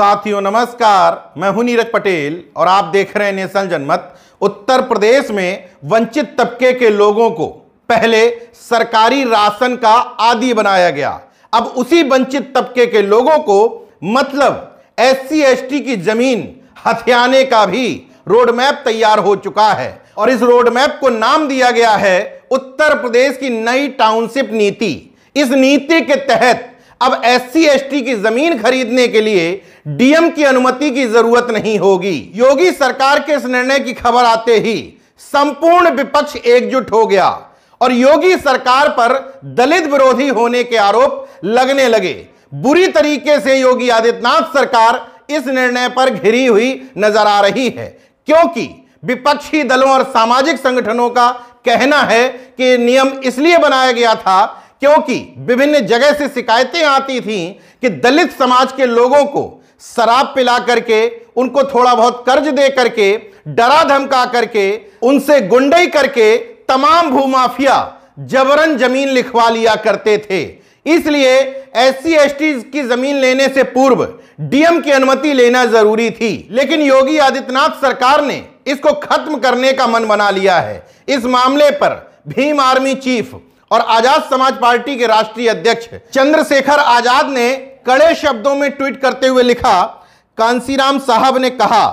साथियों नमस्कार मैं हूं नीरज पटेल और आप देख रहे हैं नेशनल जनमत उत्तर प्रदेश में वंचित तबके के लोगों को पहले सरकारी राशन का आदि बनाया गया अब उसी वंचित तबके के लोगों को मतलब एस सी की जमीन हथियाने का भी रोड मैप तैयार हो चुका है और इस रोड मैप को नाम दिया गया है उत्तर प्रदेश की नई टाउनशिप नीति इस नीति के तहत अब एस सी की जमीन खरीदने के लिए डीएम की अनुमति की जरूरत नहीं होगी योगी सरकार के इस निर्णय की खबर आते ही संपूर्ण विपक्ष एकजुट हो गया और योगी सरकार पर दलित विरोधी होने के आरोप लगने लगे बुरी तरीके से योगी आदित्यनाथ सरकार इस निर्णय पर घिरी हुई नजर आ रही है क्योंकि विपक्षी दलों और सामाजिक संगठनों का कहना है कि नियम इसलिए बनाया गया था क्योंकि विभिन्न जगह से शिकायतें आती थीं कि दलित समाज के लोगों को शराब पिला करके उनको थोड़ा बहुत कर्ज दे करके डरा धमका करके उनसे गुंडई करके तमाम भूमाफिया जबरन जमीन लिखवा लिया करते थे इसलिए एस सी की जमीन लेने से पूर्व डीएम की अनुमति लेना जरूरी थी लेकिन योगी आदित्यनाथ सरकार ने इसको खत्म करने का मन बना लिया है इस मामले पर भीम आर्मी चीफ और आजाद समाज पार्टी के राष्ट्रीय अध्यक्ष चंद्रशेखर आजाद ने कड़े शब्दों में ट्वीट करते हुए लिखा कांसीराम साहब ने कहा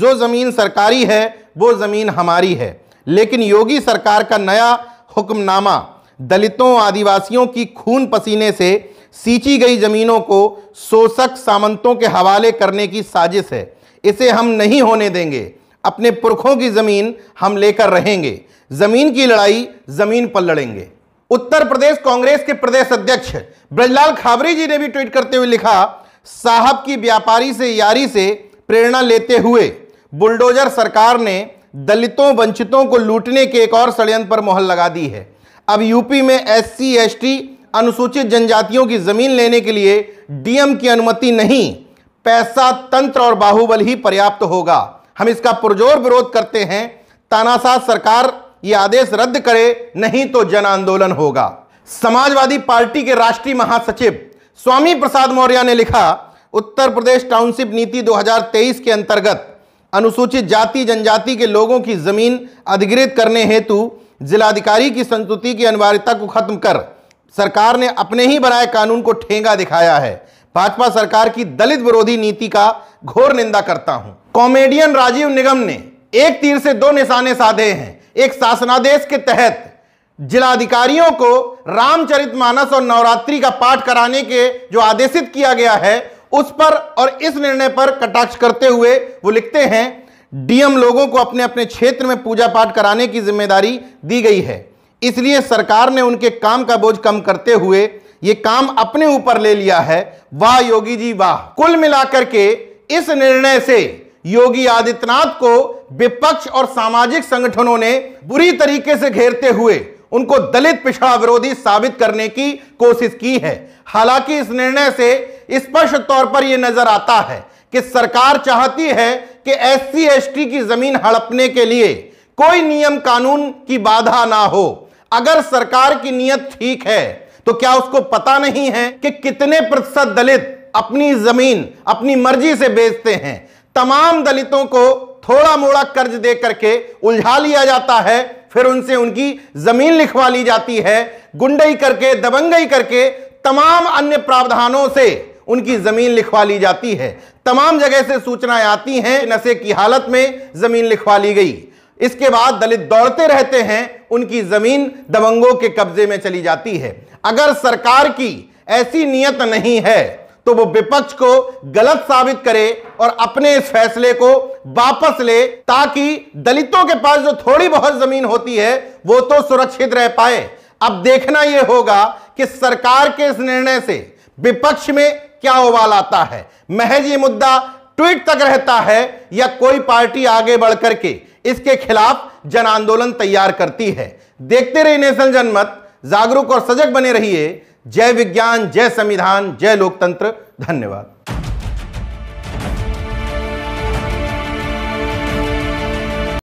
जो जमीन सरकारी है वो जमीन हमारी है लेकिन योगी सरकार का नया हुक्मनामा दलितों आदिवासियों की खून पसीने से सींची गई जमीनों को शोषक सामंतों के हवाले करने की साजिश है इसे हम नहीं होने देंगे अपने पुरखों की ज़मीन हम लेकर रहेंगे ज़मीन की लड़ाई ज़मीन पर लड़ेंगे उत्तर प्रदेश कांग्रेस के प्रदेश अध्यक्ष ब्रजलाल खाबरी जी ने भी ट्वीट करते हुए लिखा साहब की व्यापारी से यारी से प्रेरणा लेते हुए बुलडोजर सरकार ने दलितों वंचितों को लूटने के एक और षडयंत्र पर मोहर लगा दी है अब यूपी में एस सी अनुसूचित जनजातियों की जमीन लेने के लिए डीएम की अनुमति नहीं पैसा तंत्र और बाहुबल ही पर्याप्त होगा हम इसका पुरजोर विरोध करते हैं तानाशाह सरकार यह आदेश रद्द करे नहीं तो जन आंदोलन होगा समाजवादी पार्टी के राष्ट्रीय महासचिव स्वामी प्रसाद मौर्य ने लिखा उत्तर प्रदेश टाउनशिप नीति 2023 के अंतर्गत अनुसूचित जाति जनजाति के लोगों की जमीन अधिग्रहित करने हेतु जिलाधिकारी की संस्तुति की अनिवार्यता को खत्म कर सरकार ने अपने ही बनाए कानून को ठेंगा दिखाया है भाजपा सरकार की दलित विरोधी नीति का घोर निंदा करता हूं कॉमेडियन राजीव निगम ने एक तीर से दो निशाने साधे हैं एक शासनादेश के तहत जिलाधिकारियों को रामचरितमानस और नवरात्रि का पाठ कराने के जो आदेशित किया गया है उस पर और इस निर्णय पर कटाक्ष करते हुए वो लिखते हैं डीएम लोगों को अपने अपने क्षेत्र में पूजा पाठ कराने की जिम्मेदारी दी गई है इसलिए सरकार ने उनके काम का बोझ कम करते हुए ये काम अपने ऊपर ले लिया है वाह योगी जी वाह कुल मिलाकर के इस निर्णय से योगी आदित्यनाथ को विपक्ष और सामाजिक संगठनों ने बुरी तरीके से घेरते हुए उनको दलित पिछड़ा विरोधी साबित करने की कोशिश की है हालांकि इस निर्णय से स्पष्ट तौर पर यह नजर आता है कि सरकार चाहती है कि एस सी की जमीन हड़पने के लिए कोई नियम कानून की बाधा ना हो अगर सरकार की नीयत ठीक है तो क्या उसको पता नहीं है कि कितने प्रतिशत दलित अपनी जमीन अपनी मर्जी से बेचते हैं तमाम दलितों को थोड़ा मोड़ा कर्ज दे करके उलझा लिया जाता है फिर उनसे उनकी जमीन लिखवा ली जाती है गुंडई करके दबंगई करके तमाम अन्य प्रावधानों से उनकी जमीन लिखवा ली जाती है तमाम जगह से सूचनाएं आती हैं नशे की हालत में जमीन लिखवा ली गई इसके बाद दलित दौड़ते रहते हैं उनकी जमीन दबंगों के कब्जे में चली जाती है अगर सरकार की ऐसी नियत नहीं है तो वो विपक्ष को गलत साबित करे और अपने इस फैसले को वापस ले ताकि दलितों के पास जो थोड़ी बहुत जमीन होती है वो तो सुरक्षित रह पाए अब देखना यह होगा कि सरकार के इस निर्णय से विपक्ष में क्या उबाल आता है महज ये मुद्दा ट्वीट तक रहता है या कोई पार्टी आगे बढ़ करके इसके खिलाफ जन आंदोलन तैयार करती है देखते रहिए नेशनल जनमत जागरूक और सजग बने रहिए जय विज्ञान जय संविधान जय लोकतंत्र धन्यवाद